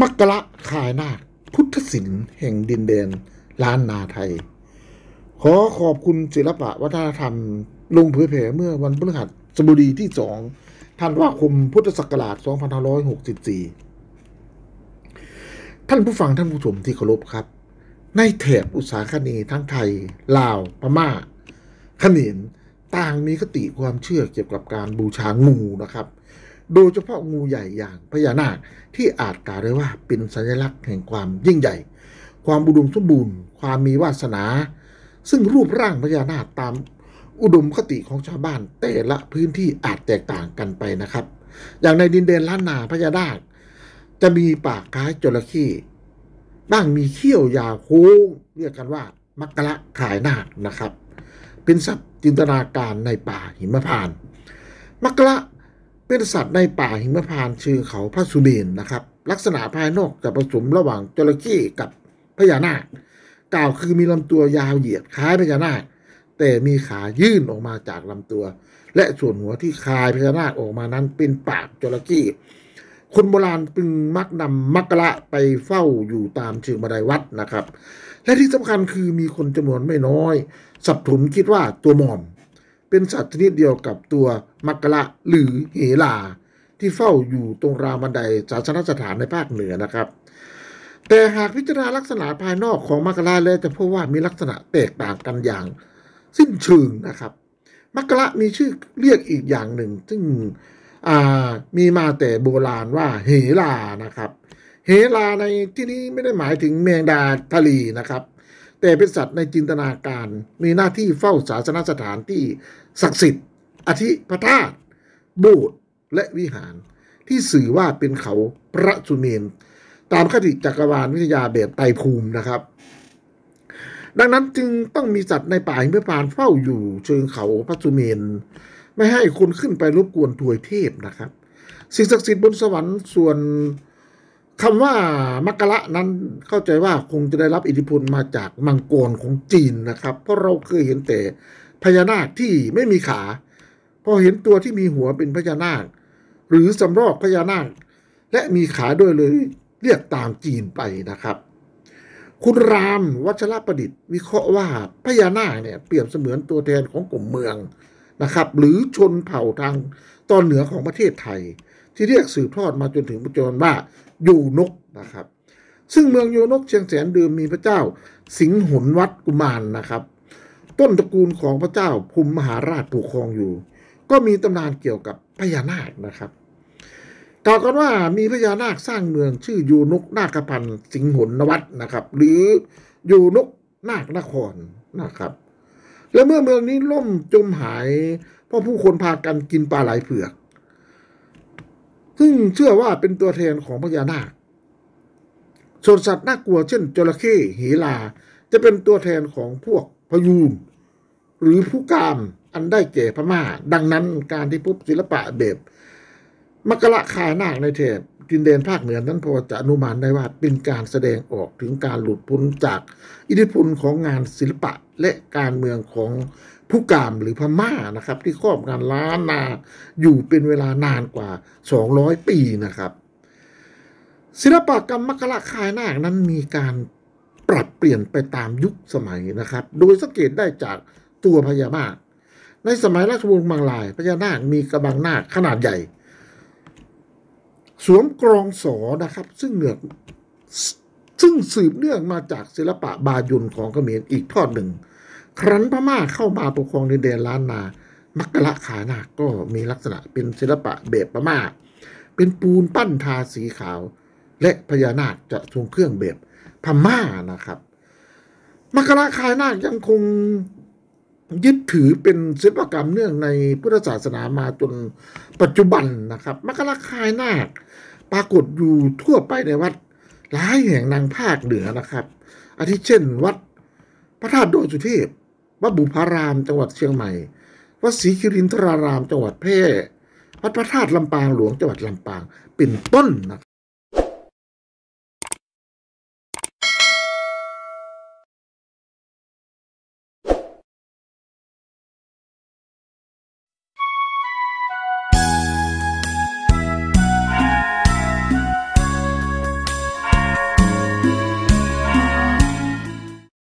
มักระขายนาคพุทธศิลป์แห่งดินแดน ล้านนาไทย ขอขอบคุณศิลปะวัฒนธรรมลงเผยแผ่เมื่อวันพฤหัสบดีที่สองธันวาคมพุทธศักราช2564 ท่านผู้ฟังท่านผู้ชมที่เคารพครับ ในแถบอุตสาคณีทั้งไทยลาวพม่าขนิมนต่างมีคติความเชื่อเกี่ยวกับการบูชางูนะครับโดยเฉพาะงูใหญ่อย่างพญานาคที่อาจกล่าวได้ว่าเป็นสัญลักษณ์แห่งความยิ่งใหญ่ ความบุดมสมบูรณ์ความมีวาสนา ซึ่งรูปร่างพญานาคตาม อุดมคติของชาวบ้านแต่ละพื้นที่อาจแตกต่างกันไปนะครับ อย่างในดินแดนล้านนาพญานาคจะมีปากคล้ายจระเข้บ้างมีเขี้ยวยาวโค้งเรียกกันว่ามักระขายนาคนะครับ เป็นสัตว์จินตนาการในป่าหิมพานต์มักระเป็นสัตว์ในป่าหิมพานต์ชื่อ เขาพระสุเมนนะครับ ลักษณะภายนอกจะผสมระหว่างจระเข้กับพญานาค กล่าวคือมีลำตัวยาวเหยียดคล้ายพญานาค แต่มีขายื่นออกมาจากลำตัว และส่วนหัวที่คลายพญานาคออกมานั้นเป็นปากจระเข้คนโบราณจึงมักนำมักกะละไปเฝ้าอยู่ตามเชิงบันไดวัดนะครับ และที่สำคัญคือมีคนจำนวนไม่น้อย สับถุนคิดว่าตัวมอมเป็นสัตว์ชนิดเดียวกับตัวมักกะละหรือเหลา ที่เฝ้าอยู่ตรงราวบันไดศาสนสถานในภาคเหนือนะครับ แต่หากพิจารณาลักษณะภายนอกของมักกะละแล้ว จะพบว่ามีลักษณะแตกต่างกันอย่างสิ้นเชิงนะครับมักกะละมีชื่อเรียกอีกอย่างหนึ่งซึ่งมีมาแต่โบราณว่าเหลานะครับเหลาในที่นี้ไม่ได้หมายถึงแมงดาทะเลนะครับแต่เป็นสัตว์ในจินตนาการมีหน้าที่เฝ้าศาสนสถานที่ ศักดิ์สิทธิ์ อธิพระธาตุบูตรและวิหาร ที่สื่อว่าเป็นเขาพระสุเมนตามคติจักรวาลวิทยาแบบไตภูมินะครับ ดังนั้นจึงต้องมีสัตว์ในป่าหิมพานเฝ้าอยู่เชิงเขาพระสุเมนไม่ให้คนขึ้นไปรบกวนทวยเทพนะครับ สิ่งศักดิ์สิทธิ์บนสวรรค์ส่วนคำว่ามักกะละนั้นเข้าใจว่าคงจะได้รับอิทธิพลมาจากมังกรของจีนนะครับ เพราะเราเคยเห็นแต่พญานาคที่ไม่มีขา พอเห็นตัวที่มีหัวเป็นพญานาค หรือสำรอกพญานาค และมีขาด้วยเลยเรียกตามจีนไปนะครับ คุณรามวัชรประดิษฐ์ วิเคราะห์ว่าพญานาคเนี่ยเปรียบเสมือนตัวแทนของกลุ่มเมืองนะครับ หรือชนเผ่าทางตอนเหนือของประเทศไทยที่เรียกสืบทอดมาจนถึงปัจจุบันว่ายูนกนะครับ ซึ่งเมืองยูนกเชียงแสนเดิมมีพระเจ้าสิงหนวัดกุมารนนะครับ ต้นตระกูลของพระเจ้าภูมิมหาราชปกครองอยู่ ก็มีตำนานเกี่ยวกับพญานาคนะครับกล่าวกันว่ามีพญานาคสร้างเมืองชื่อยูนกนาคพันธ์สิงหนนวัดนะครับ หรือยูนกนาคนครนะครับ และเมื่อเมืองนี้ล่มจมหาย เพราะผู้คนพากันกินปลาไหลเผือกซึ่งเชื่อว่าเป็นตัวแทนของพญานาคส่วนสัตว์น่ากลัวเช่นจระเข้เหลาจะเป็นตัวแทนของพวกพยูนหรือผู้กามอันได้แก่พมา่าดังนั้นการที่พบศิลปะแบบมกระขายนาคในเทพดินแดนภาคเหนือนั้นพอจะอนุมานได้ว่าเป็นการแสดงออกถึงการหลุดพ้นจากอิทธิพลของงานศิลปะและการเมืองของผู้กามหรือพม่านะครับ ที่ครอบงานล้านนาอยู่เป็นเวลานานกว่า 200 ปีนะครับ ศิลปกรรมมกระคายนาคนั้นมีการปรับเปลี่ยนไปตามยุคสมัยนะครับ โดยสังเกตได้จากตัวพญานาคในสมัยราชวงศ์มังลายพญานาคมีกระบังนาคขนาดใหญ่สวมกรองสอนะครับ ซึ่งเหนือซึ่งสืบเนื่องมาจากศิลปะบายุนของเขมรอีกทอดหนึ่ง ครั้นพม่าเข้ามาปกครองในแดนล้านนามักกะละขานาก็มีลักษณะเป็นศิลปะแบบพม่า เป็นปูนปั้นทาสีขาว และพญานาคจะทรงเครื่องแบบพม่านะครับมักกะละขานายังคงยึดถือเป็นศิลปกรรมเนื่องในพุทธศาสนามาจนปัจจุบันนะครับมกราคายนาคปรากฏอยู่ทั่วไปในวัด หลายแห่งนางภาคเหนือนะครับอาทิเช่น วัดพระธาตุดอยสุเทพวัดบุพารามจังหวัดเชียงใหม่ วัดศรีคิรินทรารามจังหวัดแพร่วัดพระธาตุลำปางหลวงจังหวัดลำปางเป็นต้นนะ